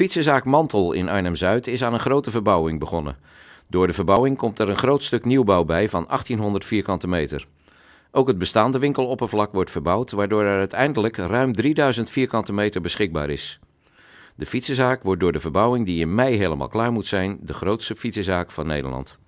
Fietsenzaak Mantel in Arnhem-Zuid is aan een grote verbouwing begonnen. Door de verbouwing komt er een groot stuk nieuwbouw bij van 1800 vierkante meter. Ook het bestaande winkeloppervlak wordt verbouwd, waardoor er uiteindelijk ruim 3000 vierkante meter beschikbaar is. De fietsenzaak wordt door de verbouwing die in mei helemaal klaar moet zijn, de grootste fietsenzaak van Nederland.